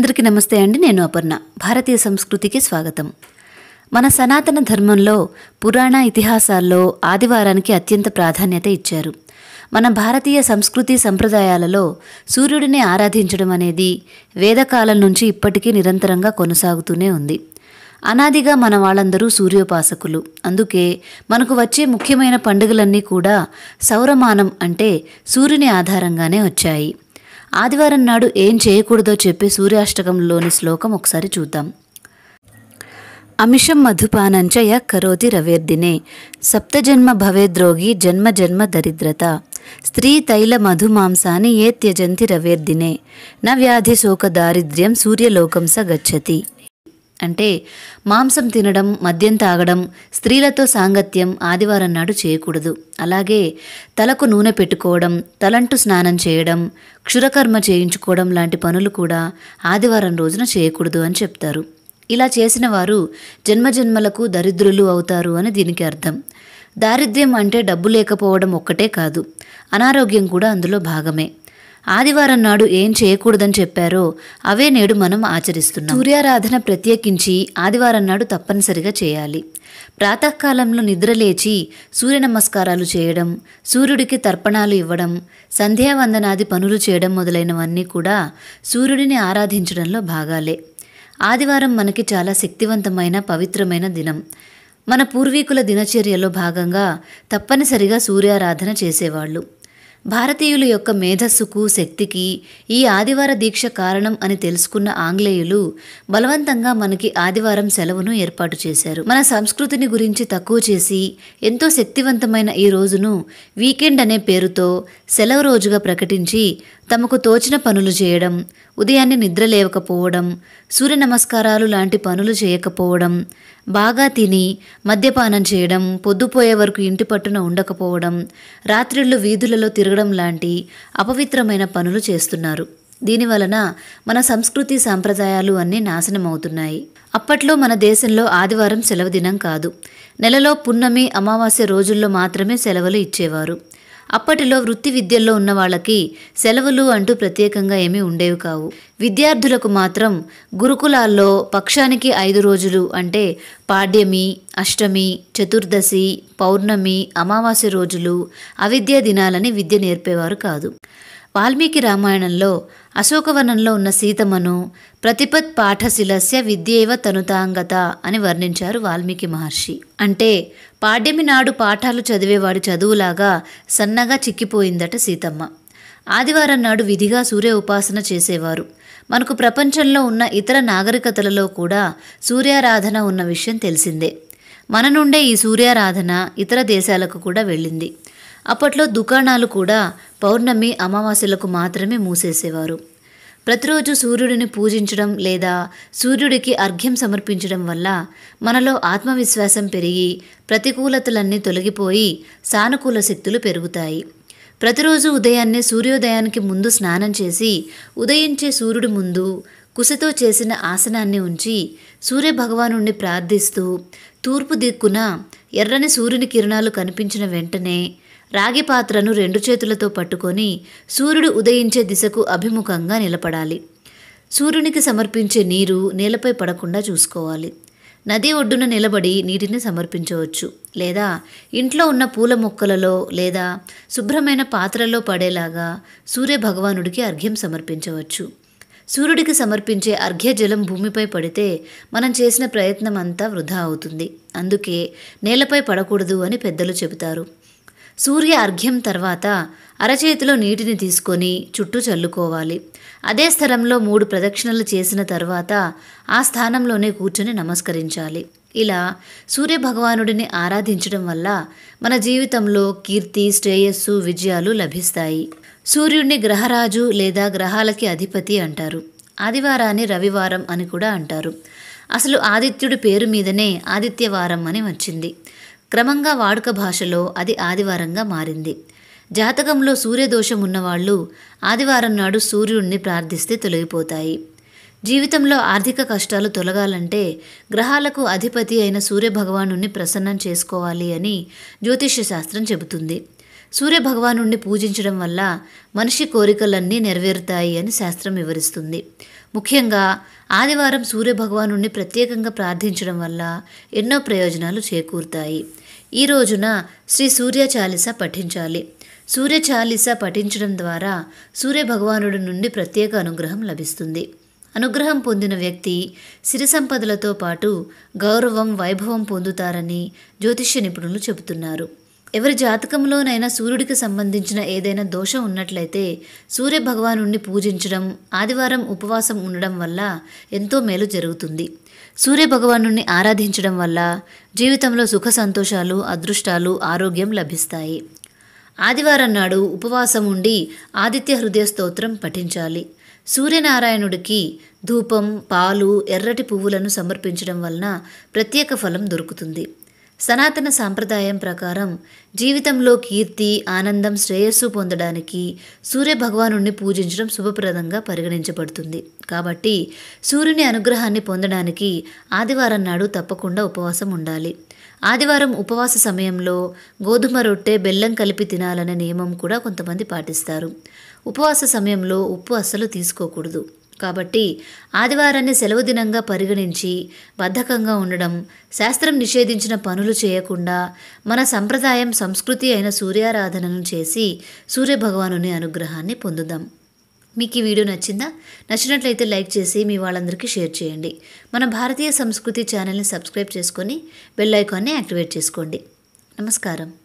అందరికీ నమస్తే అండి నేను అపర్ణ భారతీయ సంస్కృతికి స్వాగతం మన సనాతన ధర్మంలో పురాణ ఇతిహాసాల్లో ఆదివారానికి అత్యంత ప్రాధాన్యత ఇచ్చారు మన భారతీయ సంస్కృతి సంప్రదాయాలలో సూర్యుడిని ఆరాధించడం అనేది వేదకాలం నుంచి ఇప్పటికీ నిరంతరంగా కొనసాగుతూనే ఉంది అనాదిగా మన వాళ్ళందరూ సూర్యోపాసకులు అందుకే మనకు వచ్చే ముఖ్యమైన పండుగలన్నీ కూడా సౌరమానం అంటే సూర్యుని ఆధారంగానే వచ్చాయి ఆదివారం నాడు ఏం చేయకూడదో చెప్పే సూర్యాష్టకంలోని శ్లోకం ఒకసారి చూద్దాం అమిషం మధుపానంచయ కరోతి రవేర్దినే సప్తజన్మ భవేద్రోగి జన్మ జన్మ దరిద్రత స్త్రీ తైల మధుమాంసాన్ని ఏ త్యజంతి రవేర్దినే న వ్యాధి శోక దారిద్ర్యం సూర్యలోకం స గచ్చతి అంటే మాంసం తినడం మద్యం తాగడం స్త్రీలతో సాంగత్యం ఆదివారం నాడు చేయకూడదు అలాగే తలకు నూనె పెట్టుకోవడం తలంటు స్నానం చేయడం క్షురకర్మ చేయించుకోవడం లాంటి పనులు కూడా ఆదివారం రోజున చేయకూడదు అని చెప్తారు ఇలా చేసిన వారు జన్మజన్మలకు దరిద్రులు అవుతారు అని దీనికి అర్థం దారిద్ర్యం అంటే డబ్బు లేకపోవడం ఒక్కటే కాదు అనారోగ్యం కూడా అందులో భాగమే ఆదివారం నాడు ఏం చేయకూడదని చెప్పారో అవే నేడు మనం ఆచరిస్తున్నాం సూర్యారాధన ప్రత్యేకించి ఆదివారం నాడు తప్పనిసరిగా చేయాలి ప్రాతకాలంలో నిద్రలేచి సూర్య నమస్కారాలు చేయడం సూర్యుడికి తర్పణాలు ఇవ్వడం సంధ్యావందనాది పనులు చేయడం మొదలైనవన్నీ కూడా సూర్యుడిని ఆరాధించడంలో భాగాలే ఆదివారం మనకి చాలా శక్తివంతమైన పవిత్రమైన దినం మన పూర్వీకుల దినచర్యలో భాగంగా తప్పనిసరిగా సూర్యారాధన చేసేవాళ్ళు భారతీయుల యొక్క మేధస్సుకు శక్తికి ఈ ఆదివార దీక్ష కారణం అని తెలుసుకున్న ఆంగ్లేయులు బలవంతంగా మనకి ఆదివారం సెలవును ఏర్పాటు చేశారు మన సంస్కృతిని గురించి తక్కువ చేసి ఎంతో శక్తివంతమైన ఈ రోజును వీకెండ్ అనే పేరుతో సెలవు రోజుగా ప్రకటించి తమకు తోచిన పనులు చేయడం ఉదయాన్నే నిద్ర లేవకపోవడం సూర్య నమస్కారాలు లాంటి పనులు చేయకపోవడం బాగా తిని మద్యపానం చేయడం పొద్దుపోయే వరకు ఇంటి పట్టున ఉండకపోవడం రాత్రిళ్ళు వీధులలో తిరగడం లాంటి అపవిత్రమైన పనులు చేస్తున్నారు దీనివలన మన సంస్కృతి సాంప్రదాయాలు అన్నీ నాశనం అవుతున్నాయి అప్పట్లో మన దేశంలో ఆదివారం సెలవు దినం కాదు నెలలో పున్నమి అమావాస్య రోజుల్లో మాత్రమే సెలవులు ఇచ్చేవారు అప్పటిలో వృత్తి విద్యల్లో ఉన్న వాళ్ళకి సెలవులు అంటూ ప్రత్యేకంగా ఏమీ ఉండేవి కావు విద్యార్థులకు మాత్రం గురుకులాల్లో పక్షానికి ఐదు రోజులు అంటే పాడ్యమి అష్టమి చతుర్దశి పౌర్ణమి అమావాస్య రోజులు అవిద్యా దినాలని విద్య నేర్పేవారు కాదు వాల్మీకి రామాయణంలో అశోకవనంలో ఉన్న సీతమ్మను ప్రతిపత్ పాఠశిలస్య విద్యేవ తనుతాంగత అని వర్ణించారు వాల్మీకి మహర్షి అంటే పాడ్యమి నాడు పాఠాలు చదివేవాడి చదువులాగా సన్నగా చిక్కిపోయిందట సీతమ్మ ఆదివారం నాడు విధిగా సూర్య ఉపాసన చేసేవారు మనకు ప్రపంచంలో ఉన్న ఇతర నాగరికతలలో కూడా సూర్యారాధన ఉన్న విషయం తెలిసిందే మన నుండే ఈ సూర్యారాధన ఇతర దేశాలకు కూడా వెళ్ళింది అప్పట్లో దుకాణాలు కూడా పౌర్ణమి అమావాస్యలకు మాత్రమే మూసేసేవారు ప్రతిరోజు సూర్యుడిని పూజించడం లేదా సూర్యుడికి అర్ఘ్యం సమర్పించడం వల్ల మనలో ఆత్మవిశ్వాసం పెరిగి ప్రతికూలతలన్నీ తొలగిపోయి సానుకూల శక్తులు పెరుగుతాయి ప్రతిరోజు ఉదయాన్నే సూర్యోదయానికి ముందు స్నానం చేసి ఉదయించే సూర్యుడి ముందు కుశతో చేసిన ఆసనాన్ని ఉంచి సూర్యభగవాను ప్రార్థిస్తూ తూర్పు దిక్కున ఎర్రని సూర్యుని కిరణాలు కనిపించిన వెంటనే రాగి పాత్రను రెండు చేతులతో పట్టుకొని సూర్యుడు ఉదయించే దిశకు అభిముఖంగా నిలబడాలి సూర్యునికి సమర్పించే నీరు నేలపై పడకుండా చూసుకోవాలి నది ఒడ్డున నిలబడి నీటిని సమర్పించవచ్చు లేదా ఇంట్లో ఉన్న పూల మొక్కలలో లేదా శుభ్రమైన పాత్రలో పడేలాగా సూర్య భగవానుడికి అర్ఘ్యం సమర్పించవచ్చు సూర్యుడికి సమర్పించే అర్ఘ్య జలం భూమిపై పడితే మనం చేసిన ప్రయత్నం అంతా వృధా అవుతుంది అందుకే నేలపై పడకూడదు అని పెద్దలు చెబుతారు సూర్య అర్ఘ్యం తర్వాత అరచేతిలో నీటిని తీసుకొని చుట్టూ చల్లుకోవాలి అదే స్థలంలో మూడు ప్రదక్షిణలు చేసిన తర్వాత ఆ స్థానంలోనే కూర్చొని నమస్కరించాలి ఇలా సూర్యభగవానుడిని ఆరాధించడం వల్ల మన జీవితంలో కీర్తి శ్రేయస్సు విజయాలు లభిస్తాయి సూర్యుడిని గ్రహరాజు లేదా గ్రహాలకి అధిపతి అంటారు ఆదివారాన్ని రవివారం అని కూడా అంటారు అసలు ఆదిత్యుడి పేరు మీదనే ఆదిత్యవారం అని వచ్చింది క్రమంగా వాడుక భాషలో అది ఆదివారంగా మారింది జాతకంలో సూర్యదోషం ఉన్నవాళ్ళు ఆదివారం నాడు సూర్యుడిని ప్రార్థిస్తే తొలగిపోతాయి జీవితంలో ఆర్థిక కష్టాలు తొలగాలంటే గ్రహాలకు అధిపతి అయిన సూర్యభగవాను ప్రసన్నం చేసుకోవాలి అని జ్యోతిష్య శాస్త్రం చెబుతుంది సూర్యభగవాను పూజించడం వల్ల మనిషి కోరికలన్నీ నెరవేరుతాయి అని శాస్త్రం వివరిస్తుంది ముఖ్యంగా ఆదివారం సూర్యభగవాను ప్రత్యేకంగా ప్రార్థించడం వల్ల ఎన్నో ప్రయోజనాలు చేకూరుతాయి ఈ రోజున శ్రీ సూర్య చాలీస పఠించాలి సూర్య చాలీస పఠించడం ద్వారా సూర్య భగవానుడి నుండి ప్రత్యేక అనుగ్రహం లభిస్తుంది అనుగ్రహం పొందిన వ్యక్తి సిరి సంపదలతో పాటు గౌరవం వైభవం పొందుతారని జ్యోతిష్య నిపుణులు చెబుతున్నారు ఎవరి జాతకంలోనైనా సూర్యుడికి సంబంధించిన ఏదైనా దోషం ఉన్నట్లయితే సూర్య భగవానుణ్ణి పూజించడం ఆదివారం ఉపవాసం ఉండడం వల్ల ఎంతో మేలు జరుగుతుంది సూర్యభగవాను ఆరాధించడం వల్ల జీవితంలో సుఖ సంతోషాలు అదృష్టాలు ఆరోగ్యం లభిస్తాయి ఆదివారం నాడు ఉపవాసం ఉండి ఆదిత్య హృదయ స్తోత్రం పఠించాలి సూర్యనారాయణుడికి ధూపం పాలు ఎర్రటి పువ్వులను సమర్పించడం వలన ప్రత్యేక ఫలం దొరుకుతుంది సనాతన సాంప్రదాయం ప్రకారం జీవితంలో కీర్తి ఆనందం శ్రేయస్సు పొందడానికి సూర్యభగవాను పూజించడం శుభప్రదంగా పరిగణించబడుతుంది కాబట్టి సూర్యుని అనుగ్రహాన్ని పొందడానికి ఆదివారం నాడు తప్పకుండా ఉపవాసం ఉండాలి ఆదివారం ఉపవాస సమయంలో గోధుమ రొట్టె బెల్లం కలిపి తినాలనే నియమం కూడా కొంతమంది పాటిస్తారు ఉపవాస సమయంలో ఉప్పు అస్సలు తీసుకోకూడదు కాబట్టి ఆదివారాన్ని సెలవు దినంగా పరిగణించి బద్ధకంగా ఉండడం శాస్త్రం నిషేధించిన పనులు చేయకుండా మన సంప్రదాయం సంస్కృతి అయిన సూర్యారాధనను చేసి సూర్యభగవాను అనుగ్రహాన్ని పొందుదాం మీకు ఈ వీడియో నచ్చిందా నచ్చినట్లయితే లైక్ చేసి మీ వాళ్ళందరికీ షేర్ చేయండి మన భారతీయ సంస్కృతి ఛానల్ని సబ్స్క్రైబ్ చేసుకొని బెల్ ఐకాన్ని యాక్టివేట్ చేసుకోండి నమస్కారం